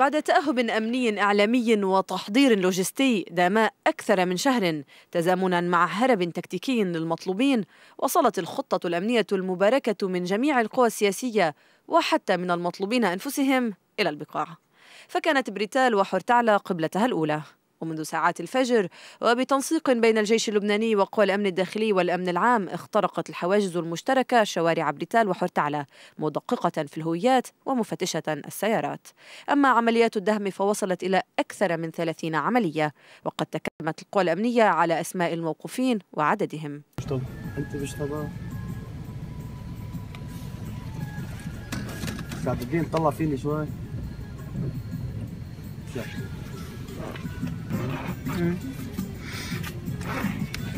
بعد تأهب أمني إعلامي وتحضير لوجستي دام أكثر من شهر تزامنا مع هرب تكتيكي للمطلوبين وصلت الخطة الأمنية المباركة من جميع القوى السياسية وحتى من المطلوبين أنفسهم إلى البقاع فكانت بريتال وحرتعلى قبلتها الأولى ومنذ ساعات الفجر وبتنسيق بين الجيش اللبناني وقوى الأمن الداخلي والأمن العام اخترقت الحواجز المشتركة شوارع بريتال وحرتعلة مدققة في الهويات ومفتشة السيارات أما عمليات الدهم فوصلت إلى أكثر من 30 عملية وقد تكلمت القوى الأمنية على أسماء الموقوفين وعددهم أنت مش سعد الدين طلع فيني شوي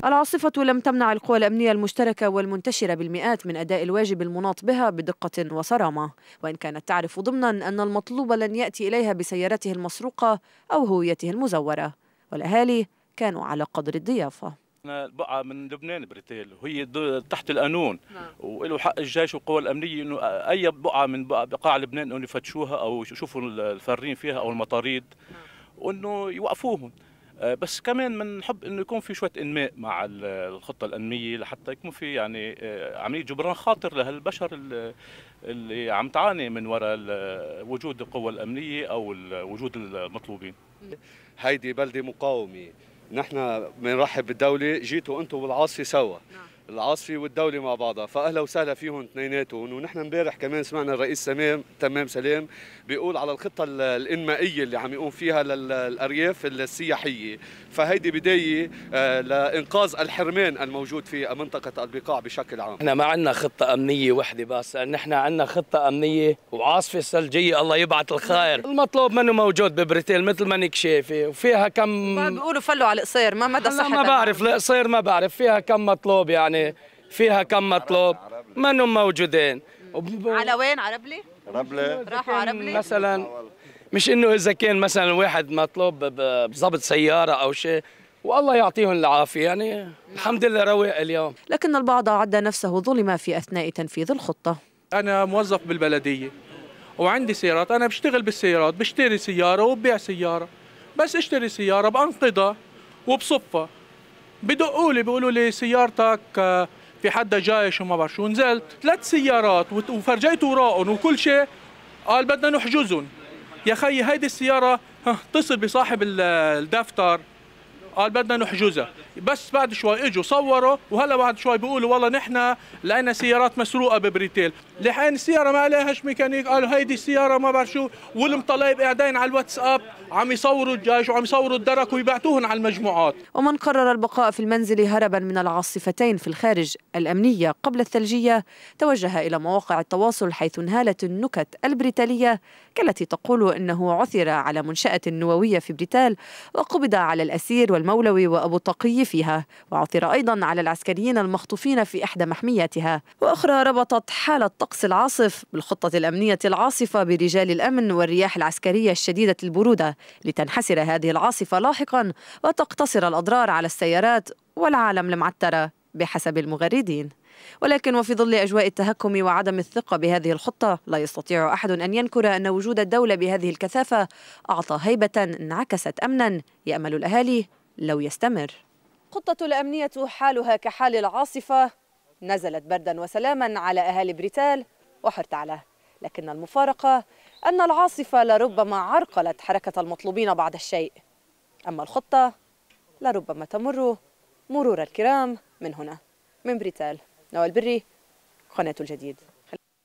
العاصفة لم تمنع القوى الأمنية المشتركة والمنتشرة بالمئات من أداء الواجب المناط بها بدقة وصرامة وإن كانت تعرف ضمنا أن المطلوب لن يأتي إليها بسيارته المسروقة أو هويته المزورة والأهالي كانوا على قدر الضيافة بقى من لبنان بريتيل وهي تحت القانون نعم. وله حق الجيش والقوى الأمنية إنه أي بقعة من بقاع لبنان إنه يفتشوها أو يشوفوا الفارين فيها أو المطاريد نعم. وإنه يوقفوهم آه، بس كمان بنحب انه يكون في شويه انماء مع الخطه الانميه لحتى يكون في يعني آه، عمليه جبران خاطر لهالبشر اللي عم تعاني من وراء وجود القوى الامنيه او وجود المطلوبين هيدي بلده مقاومه نحن بنرحب بالدوله جيتوا انتم والعاصي سوا نعم. العاصفي والدولي مع بعضها فاهلا وسهلا فيهم اثنيناتهم ونحن امبارح كمان سمعنا الرئيس سمام تمام سلام بيقول على الخطه الانمائيه اللي عم يقوم فيها للارياف السياحيه فهيدي بدايه آه، لانقاذ الحرمان الموجود في منطقه البقاع بشكل عام احنا ما عندنا خطه امنيه وحده بس نحن عندنا خطه امنيه وعاصفه ثلجيه الله يبعث الخير نعم. المطلوب منه موجود ببريتيل مثل ما انك شايفه وفيها كم بيقولوا فلوا على القصير ما مدى صحتها ما بعرف القصير ما بعرف فيها كم مطلوب يعني فيها كم مطلوب منهم موجودين وب... على وين عربلي؟ عربلي راحوا عربلي مثلا مش انه اذا كان مثلا واحد مطلوب بضبط سياره او شيء والله يعطيهم العافيه يعني الحمد لله رواق اليوم لكن البعض عد نفسه ظلم في اثناء تنفيذ الخطه انا موظف بالبلديه وعندي سيارات انا بشتغل بالسيارات بشتري سياره وببيع سياره بس اشتري سياره بانقضها وبصفها بدقوا لي بيقولوا لي سيارتك آه، في حدا جايش وما بعرف شو نزلت ثلاث سيارات وفرجيت وراهم وكل شيء قال بدنا نحجزهم يا خيي هيدي السياره اتصل بصاحب الدفتر قال بدنا نحجزها بس بعد شوي اجوا صوروا وهلا بعد شوي بيقولوا والله نحن لقينا سيارات مسروقه ببريتيل لحين السياره ما عليهاش ميكانيك قالوا هيدي السياره ما بعرف شو والمطلايب قاعدين على الواتساب عم يصوروا الجيش وعم يصوروا الدرك ويبعتوهن على المجموعات ومن قرر البقاء في المنزل هربا من العاصفتين في الخارج الامنيه قبل الثلجيه توجه الى مواقع التواصل حيث انهالت النكت البريتاليه كالتي تقول انه عثر على منشاه نوويه في بريتال وقبض على الاسير والمولوي وابو تقي فيها وعثر أيضا على العسكريين المخطوفين في إحدى محمياتها وأخرى ربطت حالة طقس العاصف بالخطة الأمنية العاصفة برجال الأمن والرياح العسكرية الشديدة البرودة لتنحسر هذه العاصفة لاحقا وتقتصر الأضرار على السيارات والعالم المعترة بحسب المغردين ولكن وفي ظل أجواء التهكم وعدم الثقة بهذه الخطة لا يستطيع أحد أن ينكر أن وجود الدولة بهذه الكثافة أعطى هيبة انعكست أمنا يأمل الأهالي لو يستمر القطة الأمنية حالها كحال العاصفة نزلت بردا وسلاما على أهالي بريتال على لكن المفارقة أن العاصفة لربما عرقلت حركة المطلوبين بعض الشيء أما الخطة لربما تمر مرور الكرام من هنا من بريتال نوال بري قناة الجديد